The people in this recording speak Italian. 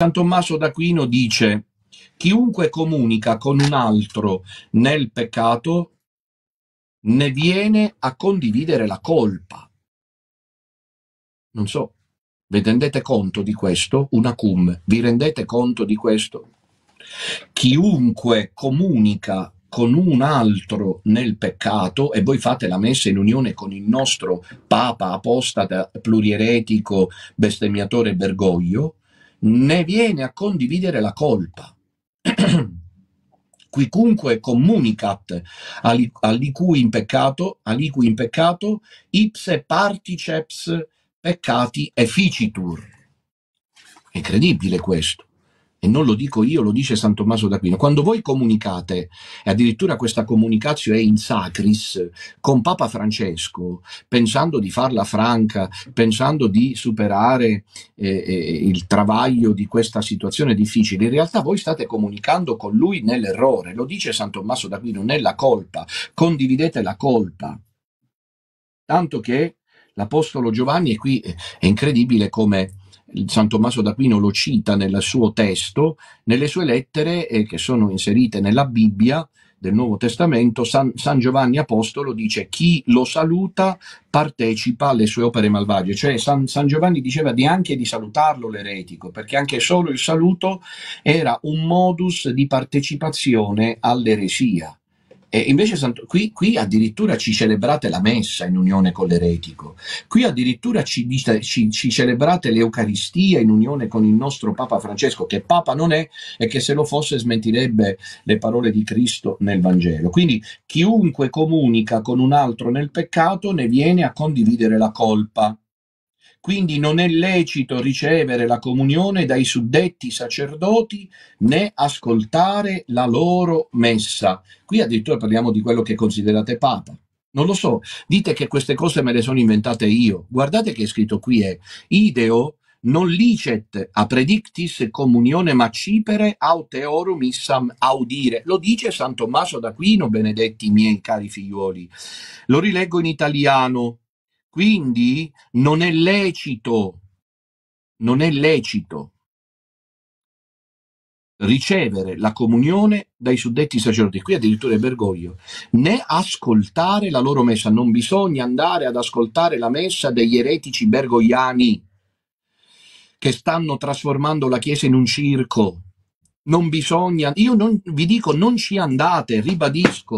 San Tommaso d'Aquino dice: Chiunque comunica con un altro nel peccato ne viene a condividere la colpa. Non so, vi rendete conto di questo? Una cum, vi rendete conto di questo? Chiunque comunica con un altro nel peccato e voi fate la messa in unione con il nostro Papa apostata plurieretico bestemmiatore e Bergoglio, ne viene a condividere la colpa. Quicunque communicat aliqui in peccato, aliqui in peccato, ipse particeps peccati efficitur. Incredibile questo e non lo dico io, lo dice San Tommaso d'Aquino, quando voi comunicate, e addirittura questa comunicazione è in sacris, con Papa Francesco, pensando di farla franca, pensando di superare eh, eh, il travaglio di questa situazione difficile, in realtà voi state comunicando con lui nell'errore, lo dice San Tommaso d'Aquino, nella colpa, condividete la colpa. Tanto che l'Apostolo Giovanni, e qui eh, è incredibile come San Tommaso d'Aquino lo cita nel suo testo, nelle sue lettere eh, che sono inserite nella Bibbia del Nuovo Testamento, San, San, Giovanni Apostolo dice chi lo saluta partecipa alle sue opere malvagie, cioè San, San Giovanni diceva di anche di salutarlo l'eretico, perché anche solo il saluto era un modus di partecipazione all'eresia. E invece qui, qui, addirittura ci celebrate la messa in unione con l'eretico, qui addirittura ci, ci, ci, celebrate l'Eucaristia in unione con il nostro Papa Francesco, che Papa non è e che se lo fosse smentirebbe le parole di Cristo nel Vangelo. Quindi chiunque comunica con un altro nel peccato ne viene a condividere la colpa. Quindi non è lecito ricevere la comunione dai suddetti sacerdoti né ascoltare la loro messa. Qui addirittura parliamo di quello che considerate papa. Non lo so, dite che queste cose me le sono inventate io. Guardate che è scritto qui è eh. ideo non licet a predictis comunione macipere auteorum issam audire. Lo dice San Tommaso d'Aquino, benedetti miei cari figliuoli. Lo rileggo in italiano. Quindi non è lecito, non è lecito ricevere la comunione dai suddetti sacerdoti. Qui addirittura è Bergoglio, né ascoltare la loro messa. Non bisogna andare ad ascoltare la messa degli eretici bergogliani che stanno trasformando la Chiesa in un circo. Non bisogna, io non, vi dico, non ci andate, ribadisco.